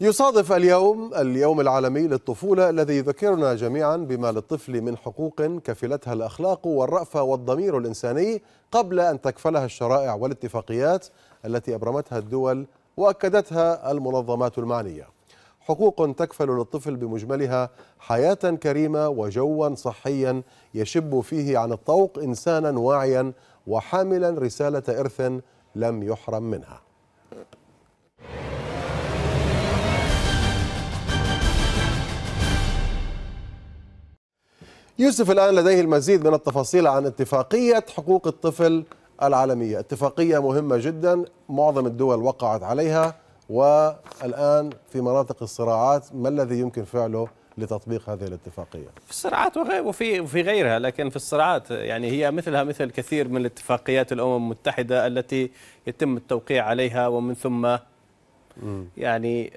يصادف اليوم اليوم العالمي للطفولة الذي يذكرنا جميعا بما للطفل من حقوق كفلتها الأخلاق والرأفة والضمير الإنساني قبل أن تكفلها الشرائع والاتفاقيات التي أبرمتها الدول وأكدتها المنظمات المعنية حقوق تكفل للطفل بمجملها حياة كريمة وجوا صحيا يشب فيه عن الطوق إنسانا واعيا وحاملا رسالة إرث لم يحرم منها يوسف الآن لديه المزيد من التفاصيل عن اتفاقية حقوق الطفل العالمية اتفاقية مهمة جدا معظم الدول وقعت عليها والآن في مناطق الصراعات ما الذي يمكن فعله لتطبيق هذه الاتفاقيه. في الصراعات وفي وفي غيرها لكن في الصراعات يعني هي مثلها مثل كثير من الاتفاقيات الامم المتحده التي يتم التوقيع عليها ومن ثم يعني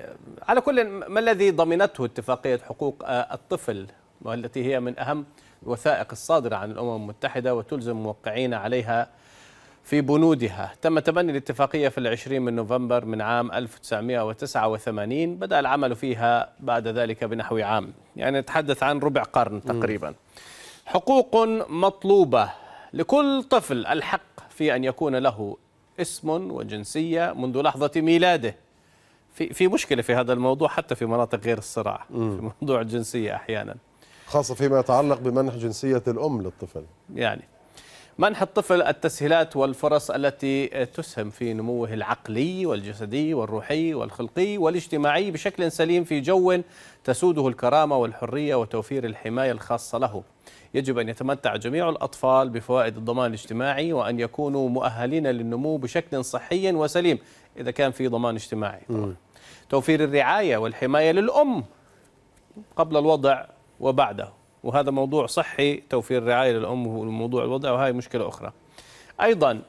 على كل ما الذي ضمنته اتفاقيه حقوق آه، الطفل والتي هي من أهم الوثائق الصادرة عن الأمم المتحدة وتلزم موقعين عليها في بنودها تم تبني الاتفاقية في العشرين من نوفمبر من عام 1989 بدأ العمل فيها بعد ذلك بنحو عام يعني نتحدث عن ربع قرن تقريبا حقوق مطلوبة لكل طفل الحق في أن يكون له اسم وجنسية منذ لحظة ميلاده في في مشكلة في هذا الموضوع حتى في مناطق غير الصراع في موضوع الجنسية أحيانا خاصة فيما يتعلق بمنح جنسية الأم للطفل يعني منح الطفل التسهيلات والفرص التي تسهم في نموه العقلي والجسدي والروحي والخلقي والاجتماعي بشكل سليم في جو تسوده الكرامة والحرية وتوفير الحماية الخاصة له يجب أن يتمتع جميع الأطفال بفوائد الضمان الاجتماعي وأن يكونوا مؤهلين للنمو بشكل صحي وسليم إذا كان في ضمان اجتماعي طبعا. توفير الرعاية والحماية للأم قبل الوضع وبعده وهذا موضوع صحي توفير الرعايه للام والموضوع الوضع وهي مشكله اخرى. ايضا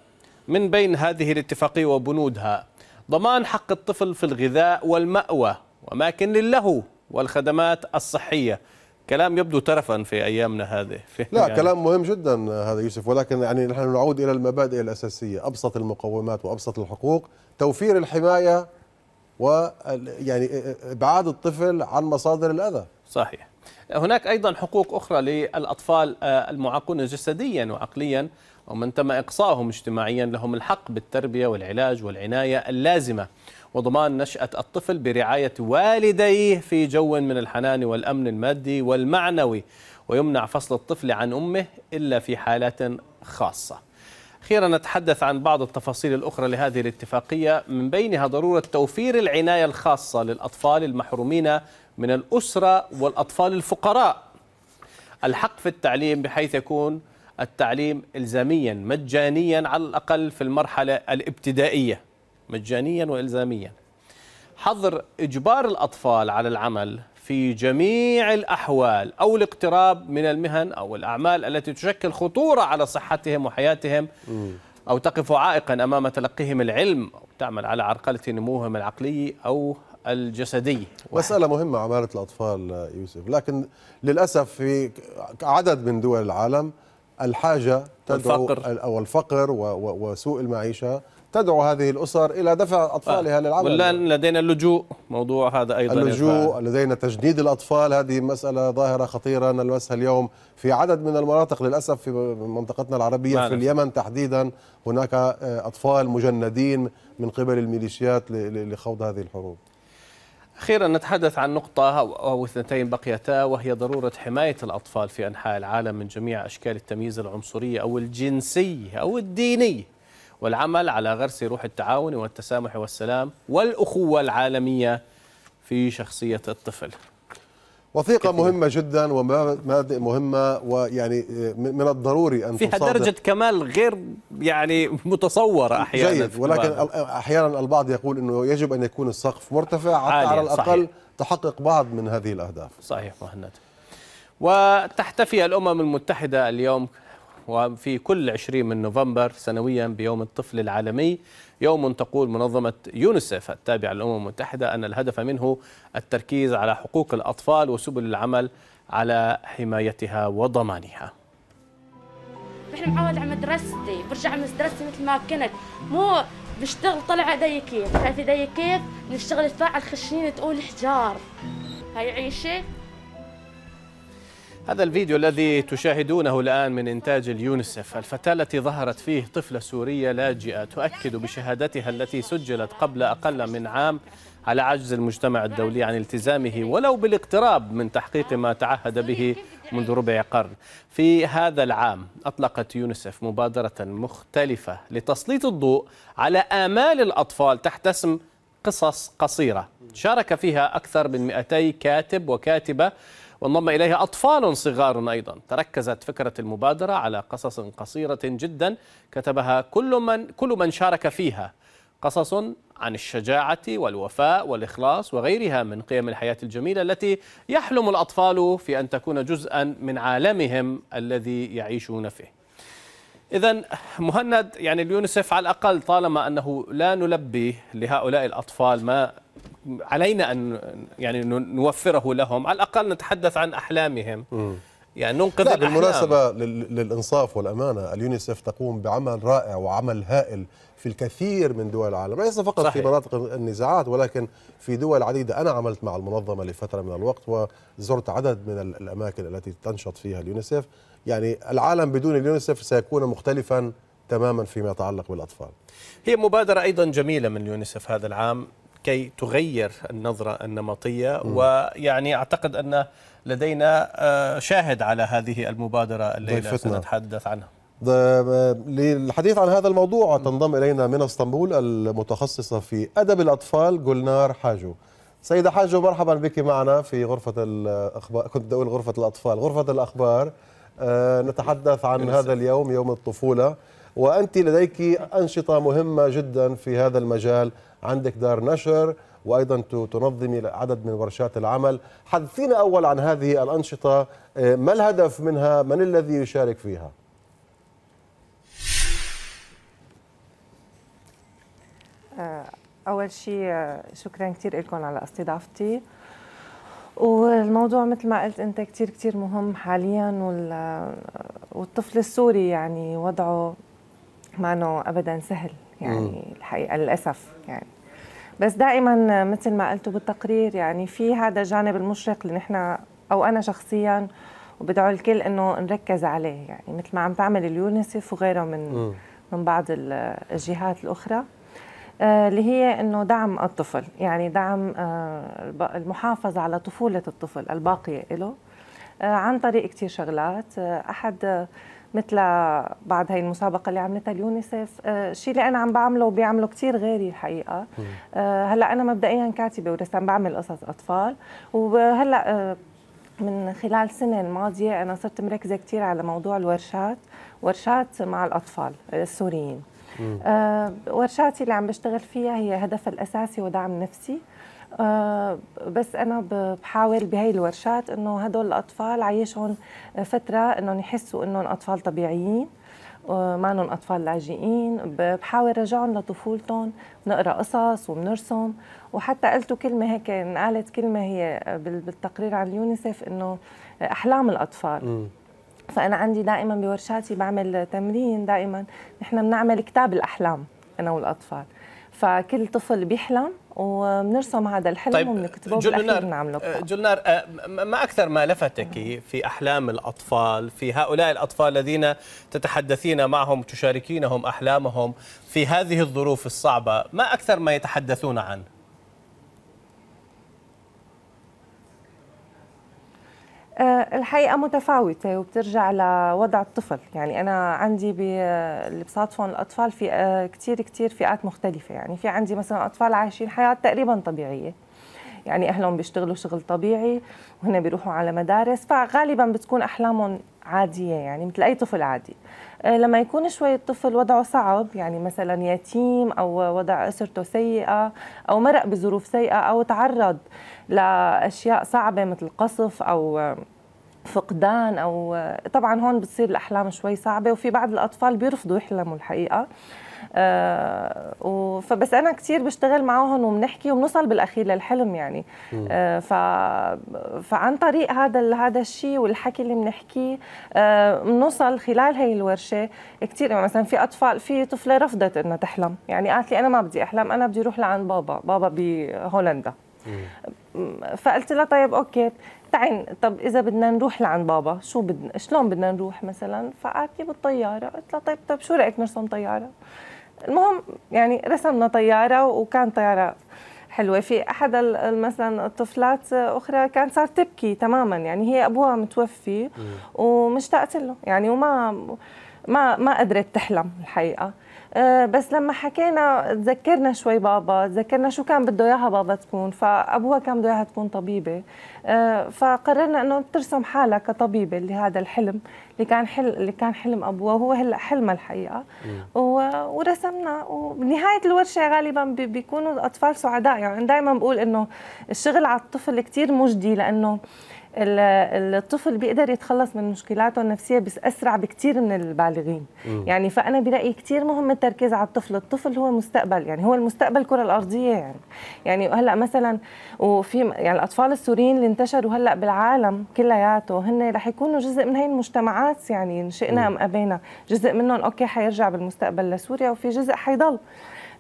من بين هذه الاتفاقيه وبنودها ضمان حق الطفل في الغذاء والمأوى وأماكن للهو والخدمات الصحية كلام يبدو ترفا في أيامنا هذه في لا يعني كلام مهم جدا هذا يوسف ولكن يعني نحن نعود إلى المبادئ الأساسية أبسط المقومات وأبسط الحقوق توفير الحماية و يعني إبعاد الطفل عن مصادر الأذى صحيح هناك أيضا حقوق أخرى للأطفال آه، المعاقون جسديا وعقليا ومن تم إقصائهم اجتماعيا لهم الحق بالتربية والعلاج والعناية اللازمة وضمان نشأة الطفل برعاية والديه في جو من الحنان والأمن المادي والمعنوي ويمنع فصل الطفل عن أمه إلا في حالات خاصة أخيرا نتحدث عن بعض التفاصيل الأخرى لهذه الاتفاقية من بينها ضرورة توفير العناية الخاصة للأطفال المحرومين من الأسرة والأطفال الفقراء الحق في التعليم بحيث يكون التعليم إلزاميا مجانيا على الأقل في المرحلة الابتدائية مجانيا وإلزاميا حظر إجبار الأطفال على العمل في جميع الأحوال أو الاقتراب من المهن أو الأعمال التي تشكل خطورة على صحتهم وحياتهم م. أو تقف عائقا أمام تلقيهم العلم أو تعمل على عرقلة نموهم العقلي أو الجسدي مسألة مهمة عمارة الأطفال يوسف لكن للأسف في عدد من دول العالم الحاجة تدعو الفقر. أو الفقر وسوء المعيشة تدعو هذه الأسر إلى دفع أطفالها آه. للعمل والآن لدينا اللجوء موضوع هذا أيضا اللجوء يفعل. لدينا تجنيد الأطفال هذه مسألة ظاهرة خطيرة نلمسها اليوم في عدد من المناطق للأسف في منطقتنا العربية معنا. في اليمن تحديدا هناك آه، أطفال مجندين من قبل الميليشيات لخوض هذه الحروب أخيرا نتحدث عن نقطة أو اثنتين بقيتا وهي ضرورة حماية الأطفال في أنحاء العالم من جميع أشكال التمييز العنصري أو الجنسي أو الديني والعمل على غرس روح التعاون والتسامح والسلام والأخوة العالمية في شخصية الطفل وثيقة كثير. مهمة جدا ومبادئ مهمة ويعني من الضروري أن تصادر. درجة كمال غير يعني متصورة أحيانا جيد ولكن أحيانا البعض يقول أنه يجب أن يكون السقف مرتفع حتى على الأقل صحيح. تحقق بعض من هذه الأهداف صحيح مهند وتحتفي الأمم المتحدة اليوم وفي كل 20 من نوفمبر سنويا بيوم الطفل العالمي يوم تقول منظمة يونسيف التابعة للأمم المتحدة أن الهدف منه التركيز على حقوق الأطفال وسبل العمل على حمايتها وضمانها نحن معود على مدرستي برجع على مدرستي مثل ما كنت مو بشتغل طلع دي كيف شايف دي كيف نشتغل تفاعل خشين تقول حجار هاي عيشه هذا الفيديو الذي تشاهدونه الآن من إنتاج اليونسف الفتاة التي ظهرت فيه طفلة سورية لاجئة تؤكد بشهادتها التي سجلت قبل أقل من عام على عجز المجتمع الدولي عن التزامه ولو بالاقتراب من تحقيق ما تعهد به منذ ربع قرن في هذا العام أطلقت يونسف مبادرة مختلفة لتسليط الضوء على آمال الأطفال تحت اسم قصص قصيرة شارك فيها أكثر من 200 كاتب وكاتبة وانضم إليها أطفال صغار أيضا تركزت فكرة المبادرة على قصص قصيرة جدا كتبها كل من, كل من شارك فيها قصص عن الشجاعة والوفاء والإخلاص وغيرها من قيم الحياة الجميلة التي يحلم الأطفال في أن تكون جزءا من عالمهم الذي يعيشون فيه إذا مهند يعني اليونسف على الأقل طالما أنه لا نلبي لهؤلاء الأطفال ما علينا أن يعني نوفره لهم على الأقل نتحدث عن أحلامهم يعني ننقذ الأحلام. بالمناسبة للإنصاف والأمانة اليونيسف تقوم بعمل رائع وعمل هائل في الكثير من دول العالم ليس فقط صحيح. في مناطق النزاعات ولكن في دول عديدة أنا عملت مع المنظمة لفترة من الوقت وزرت عدد من الأماكن التي تنشط فيها اليونيسف يعني العالم بدون اليونيسف سيكون مختلفا تماما فيما يتعلق بالأطفال هي مبادرة أيضا جميلة من اليونيسف هذا العام كي تغير النظرة النمطية ويعني أعتقد أن لدينا آه، شاهد على هذه المبادرة اللي سنتحدث عنها للحديث عن هذا الموضوع تنضم إلينا من اسطنبول المتخصصة في أدب الأطفال جولنار حاجو سيدة حاجو مرحبا بك معنا في غرفة الأخبار كنت أقول غرفة الأطفال غرفة الأخبار آه، نتحدث عن هذا اليوم يوم الطفولة وأنت لديك أنشطة مهمة جدا في هذا المجال عندك دار نشر وايضا تنظمي عدد من ورشات العمل حدثينا اول عن هذه الانشطه آه، ما الهدف منها من الذي يشارك فيها آه، اول شيء آه، شكرا كثير لكم على استضافتي والموضوع مثل ما قلت انت كثير كثير مهم حاليا والطفل السوري يعني وضعه ما ابدا سهل يعني الحقيقه للاسف يعني بس دائما مثل ما قلتوا بالتقرير يعني في هذا الجانب المشرق اللي نحن او انا شخصيا وبدعو الكل انه نركز عليه يعني مثل ما عم تعمل اليونيسف وغيره من م. من بعض الجهات الاخرى آه، اللي هي انه دعم الطفل يعني دعم آه، المحافظه على طفوله الطفل الباقيه له آه، عن طريق كثير شغلات احد مثل بعد هاي المسابقة اللي عملتها اليونيسيف الشيء آه، اللي أنا عم بعمله وبيعمله كثير غيري الحقيقة آه، هلأ أنا مبدئيا كاتبة ورسام بعمل قصص أطفال وهلأ آه، من خلال السنة الماضية أنا صرت مركزة كثير على موضوع الورشات ورشات مع الأطفال السوريين ورشاتي اللي عم بشتغل فيها هي هدفها الأساسي ودعم نفسي آه، بس انا بحاول بهي الورشات انه هدول الاطفال عيشهم فتره انهم يحسوا انهم اطفال طبيعيين آه، ما اطفال لاجئين بحاول رجعهم لطفولتهم بنقرا قصص وبنرسم وحتى قلتوا كلمه هيك انقالت كلمه هي بالتقرير عن اليونيسف انه احلام الاطفال م. فانا عندي دائما بورشاتي بعمل تمرين دائما نحن بنعمل كتاب الاحلام انا والاطفال فكل طفل بيحلم وبنرسم هذا الحلم طيب وبنكتبه بالاخير بنعمله آه، جولنار آه، ما اكثر ما لفتك في احلام الاطفال في هؤلاء الاطفال الذين تتحدثين معهم تشاركينهم احلامهم في هذه الظروف الصعبه ما اكثر ما يتحدثون عنه آه، الحقيقه متفاوته وبترجع لوضع الطفل يعني انا عندي بالبساط فون الاطفال في آه، كثير كثير فئات مختلفه يعني في عندي مثلا اطفال عايشين حياه تقريبا طبيعيه يعني اهلهم بيشتغلوا شغل طبيعي وهنا بيروحوا على مدارس فغالبا بتكون احلامهم عادية يعني مثل أي طفل عادي آه، لما يكون شوي الطفل وضعه صعب يعني مثلا يتيم أو وضع أسرته سيئة أو مرق بظروف سيئة أو تعرض لأشياء صعبة مثل قصف أو فقدان او طبعا هون بتصير الاحلام شوي صعبه وفي بعض الاطفال بيرفضوا يحلموا الحقيقه آه فبس انا كثير بشتغل معهم وبنحكي وبنوصل بالاخير للحلم يعني آه ف فعن طريق هذا هذا الشيء والحكي اللي بنحكيه آه، بنوصل آه خلال هي الورشه كثير يعني مثلا في اطفال في طفله رفضت انها تحلم يعني قالت لي انا ما بدي احلم انا بدي اروح لعند بابا بابا بهولندا فقلت لها طيب اوكي تعين طب اذا بدنا نروح لعند بابا شو بدنا شلون بدنا نروح مثلا فقالت لي بالطياره قلت لها طيب طيب شو رايك نرسم طياره المهم يعني رسمنا طياره وكان طياره حلوه في احد مثلا الطفلات اخرى كان صار تبكي تماما يعني هي ابوها متوفي ومشتاقه له يعني وما ما ما قدرت تحلم الحقيقه آه، بس لما حكينا تذكرنا شوي بابا تذكرنا شو كان بده اياها بابا تكون فابوها كان بده اياها تكون طبيبه آه، فقررنا انه ترسم حالها كطبيبه لهذا الحلم اللي كان حل اللي كان حلم ابوها وهو هلا حلمها الحقيقه و... ورسمنا وبنهايه الورشه غالبا بيكونوا الاطفال سعداء يعني دائما بقول انه الشغل على الطفل كثير مجدي لانه الطفل بيقدر يتخلص من مشكلاته النفسيه بس اسرع بكثير من البالغين مم. يعني فانا برايي كثير مهم التركيز على الطفل الطفل هو مستقبل يعني هو المستقبل الكره الارضيه يعني يعني هلا مثلا وفي يعني الاطفال السوريين اللي انتشروا هلا بالعالم كلياته هن رح يكونوا جزء من هي المجتمعات يعني ان شئنا ام ابينا جزء منهم اوكي حيرجع بالمستقبل لسوريا وفي جزء حيضل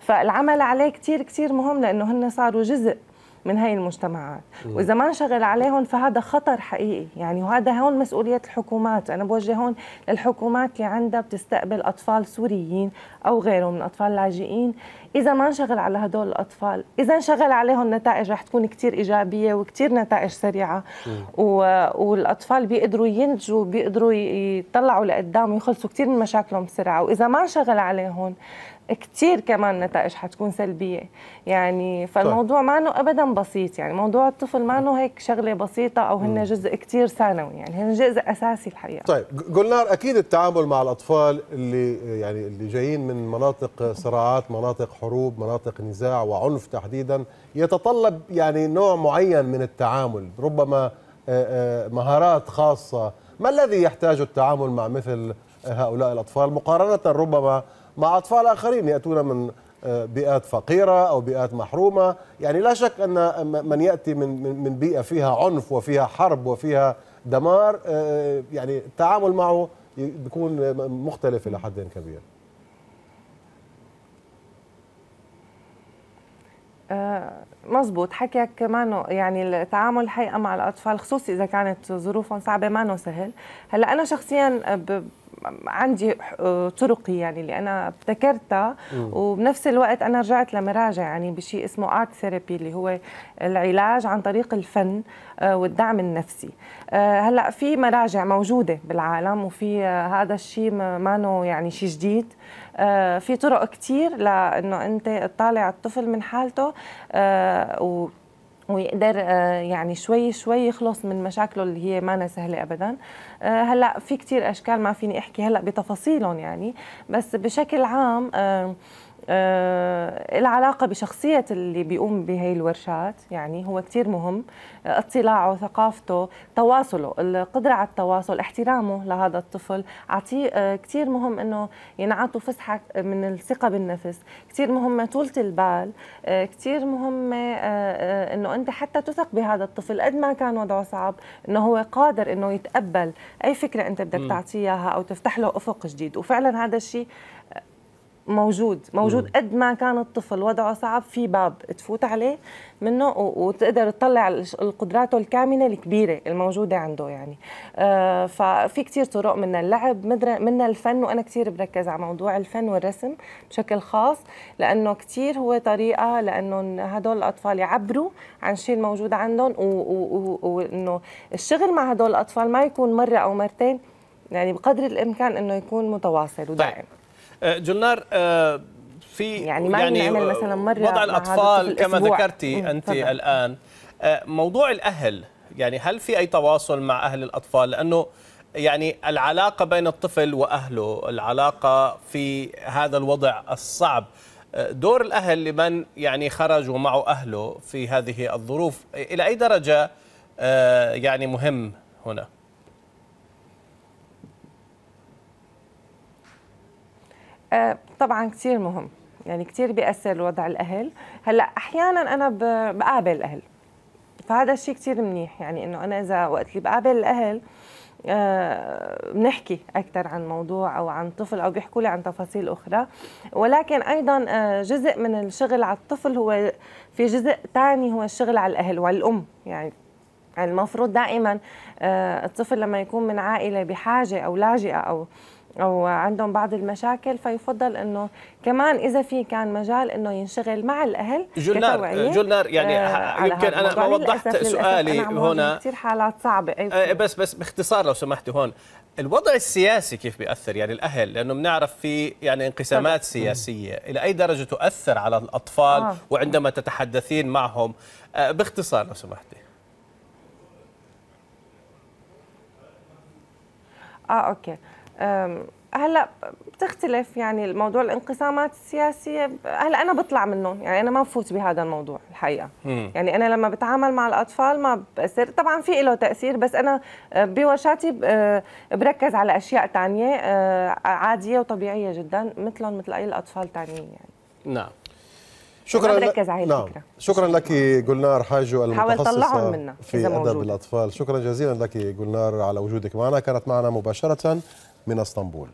فالعمل عليه كثير كثير مهم لانه هن صاروا جزء من هاي المجتمعات واذا ما نشغل عليهم فهذا خطر حقيقي يعني وهذا هون مسؤوليه الحكومات انا بوجه هون للحكومات اللي عندها بتستقبل اطفال سوريين او غيرهم من اطفال لاجئين اذا ما نشغل على هدول الاطفال اذا نشغل عليهم نتائج رح تكون كثير ايجابيه وكثير نتائج سريعه و... والاطفال بيقدروا ينتجوا بيقدروا يطلعوا لقدام ويخلصوا كثير من مشاكلهم بسرعه واذا ما نشغل عليهم كثير كمان نتائج حتكون سلبيه يعني فالموضوع طيب. ما ابدا بسيط يعني موضوع الطفل ما هيك شغله بسيطه او هن جزء كثير ثانوي يعني هن جزء اساسي الحقيقه طيب قلنا اكيد التعامل مع الاطفال اللي يعني اللي جايين من مناطق صراعات مناطق حروب مناطق نزاع وعنف تحديدا يتطلب يعني نوع معين من التعامل ربما آه، آه، مهارات خاصة ما الذي يحتاج التعامل مع مثل هؤلاء الأطفال مقارنة ربما مع أطفال آخرين يأتون من آه، بيئات فقيرة أو بيئات محرومة يعني لا شك أن من يأتي من, من بيئة فيها عنف وفيها حرب وفيها دمار يعني التعامل معه بيكون مختلف إلى حد كبير آه، مزبوط حكيك مانو يعني التعامل الحقيقه مع الاطفال خصوصي اذا كانت ظروفهم صعبه مانو سهل هلا انا شخصيا ب... عندي آه، طرقي يعني اللي انا ابتكرتها وبنفس الوقت انا رجعت لمراجع يعني بشيء اسمه ارت ثيرابي اللي هو العلاج عن طريق الفن آه، والدعم النفسي هلا في مراجع موجوده بالعالم وفي هذا الشيء ما يعني شيء جديد آه، في طرق كثير لانه انت تطالع الطفل من حالته آه، و ويقدر آه، يعني شوي شوي يخلص من مشاكله اللي هي ما سهلة أبدا هلا في كتير أشكال ما فيني أحكي هلا بتفاصيلهم يعني بس بشكل عام آه، العلاقة بشخصية اللي بيقوم بهي الورشات يعني هو كتير مهم آه، اطلاعه ثقافته تواصله القدرة على التواصل احترامه لهذا الطفل عطيه آه، كتير مهم انه ينعطوا فسحة من الثقة بالنفس كتير مهمة طولة البال كتير مهمة انه انت حتى تثق بهذا الطفل قد ما كان وضعه صعب انه هو قادر انه يتقبل اي فكرة انت بدك تعطيه اياها او تفتح له افق جديد وفعلا هذا الشيء موجود موجود قد ما كان الطفل وضعه صعب في باب تفوت عليه منه وتقدر تطلع قدراته الكامنه الكبيره الموجوده عنده يعني آه، ففي كثير طرق من اللعب من الفن وانا كثير بركز على موضوع الفن والرسم بشكل خاص لانه كثير هو طريقه لانه هدول الاطفال يعبروا عن شيء الموجود عندهم وانه الشغل مع هدول الاطفال ما يكون مره او مرتين يعني بقدر الامكان انه يكون متواصل ودائم طيب. آه، جلنار آه، في يعني ما يعني آه، مثلا مره وضع الاطفال كما ذكرتي إيه، انت فضل. الان موضوع الاهل يعني هل في اي تواصل مع اهل الاطفال لانه يعني العلاقه بين الطفل واهله العلاقه في هذا الوضع الصعب دور الاهل لمن يعني خرج ومعه اهله في هذه الظروف الى اي درجه يعني مهم هنا آه، طبعا كثير مهم يعني كثير بيأثر وضع الأهل هلا أحيانا أنا بقابل الأهل فهذا الشيء كثير منيح يعني إنه أنا إذا وقت اللي بقابل الأهل آه بنحكي أكثر عن موضوع أو عن طفل أو بيحكوا لي عن تفاصيل أخرى ولكن أيضا آه، جزء من الشغل على الطفل هو في جزء ثاني هو الشغل على الأهل وعلى الأم يعني المفروض دائما آه، الطفل لما يكون من عائلة بحاجة أو لاجئة أو او عندهم بعض المشاكل فيفضل انه كمان اذا في كان مجال انه ينشغل مع الاهل جلنار جلنار يعني آه، يمكن انا ما وضحت سؤالي هنا كثير حالات صعبه أيوة. بس بس باختصار لو سمحتي هون الوضع السياسي كيف بيأثر يعني الأهل لأنه بنعرف في يعني انقسامات سياسية إلى أي درجة تؤثر على الأطفال آه. وعندما تتحدثين معهم آه، باختصار لو سمحتي اه اوكي هلا بتختلف يعني الموضوع الانقسامات السياسيه هلا انا بطلع منهم يعني انا ما بفوت بهذا الموضوع الحقيقه مم. يعني انا لما بتعامل مع الاطفال ما بأثر طبعا في له تاثير بس انا بورشاتي بركز على اشياء ثانيه أه، عاديه وطبيعيه جدا مثلهم مثل اي الاطفال ثانيين يعني نعم شكرا بركز على نعم. الفكره شكرا لك جولنار حاجو المتخصصه في ادب الاطفال شكرا جزيلا لك جولنار على وجودك معنا كانت معنا مباشره من اسطنبول